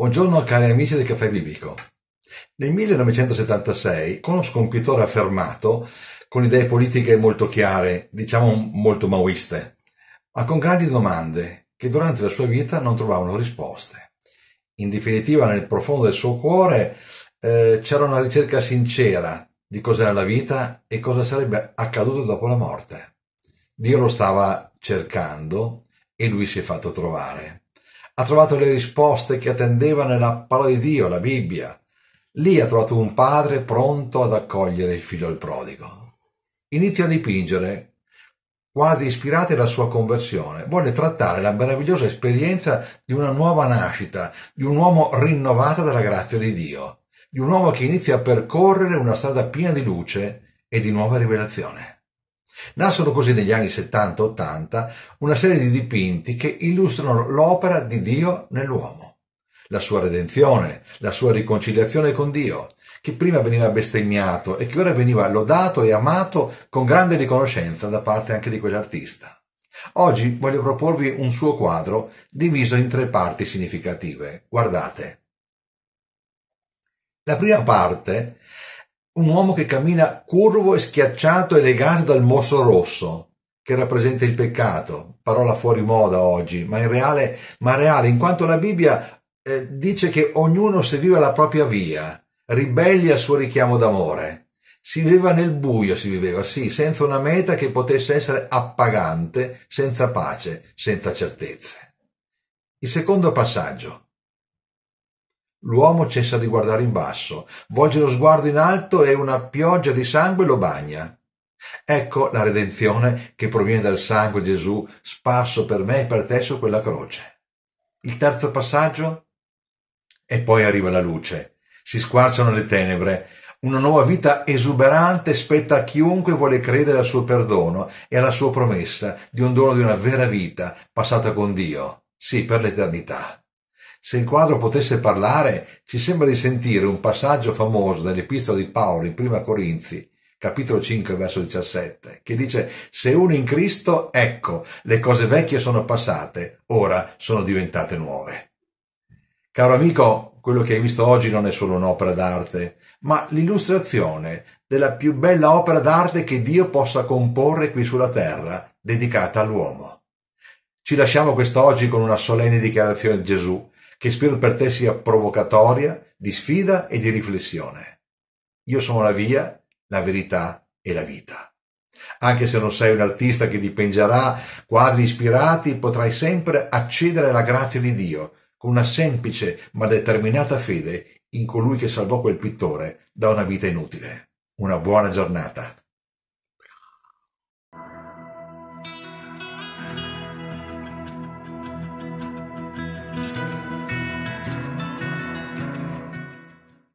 Buongiorno cari amici del Caffè Biblico. Nel 1976, conosco un pittore affermato, con idee politiche molto chiare, diciamo molto maoiste, ma con grandi domande che durante la sua vita non trovavano risposte. In definitiva, nel profondo del suo cuore eh, c'era una ricerca sincera di cos'era la vita e cosa sarebbe accaduto dopo la morte. Dio lo stava cercando e lui si è fatto trovare ha trovato le risposte che attendeva nella parola di Dio, la Bibbia. Lì ha trovato un padre pronto ad accogliere il figlio del prodigo. Inizia a dipingere quadri ispirati alla sua conversione. Vuole trattare la meravigliosa esperienza di una nuova nascita, di un uomo rinnovato dalla grazia di Dio, di un uomo che inizia a percorrere una strada piena di luce e di nuova rivelazione. Nascono così negli anni 70-80 una serie di dipinti che illustrano l'opera di Dio nell'uomo, la sua redenzione, la sua riconciliazione con Dio, che prima veniva bestemmiato e che ora veniva lodato e amato con grande riconoscenza da parte anche di quell'artista. Oggi voglio proporvi un suo quadro diviso in tre parti significative. Guardate. La prima parte un uomo che cammina curvo e schiacciato e legato dal morso rosso, che rappresenta il peccato, parola fuori moda oggi, ma, reale, ma reale, in quanto la Bibbia eh, dice che ognuno seguiva la propria via, ribelli al suo richiamo d'amore. Si viveva nel buio, si viveva, sì, senza una meta che potesse essere appagante, senza pace, senza certezze. Il secondo passaggio. L'uomo cessa di guardare in basso, volge lo sguardo in alto e una pioggia di sangue lo bagna. Ecco la redenzione che proviene dal sangue Gesù sparso per me e per te su quella croce. Il terzo passaggio? E poi arriva la luce, si squarciano le tenebre, una nuova vita esuberante spetta a chiunque vuole credere al suo perdono e alla sua promessa di un dono di una vera vita passata con Dio, sì, per l'eternità. Se il quadro potesse parlare, ci sembra di sentire un passaggio famoso dell'epistola di Paolo in Prima Corinzi, capitolo 5, verso 17, che dice Se uno in Cristo, ecco, le cose vecchie sono passate, ora sono diventate nuove. Caro amico, quello che hai visto oggi non è solo un'opera d'arte, ma l'illustrazione della più bella opera d'arte che Dio possa comporre qui sulla terra, dedicata all'uomo. Ci lasciamo quest'oggi con una solenne dichiarazione di Gesù che spero per te sia provocatoria, di sfida e di riflessione. Io sono la via, la verità e la vita. Anche se non sei un artista che dipingerà quadri ispirati, potrai sempre accedere alla grazia di Dio con una semplice ma determinata fede in colui che salvò quel pittore da una vita inutile. Una buona giornata.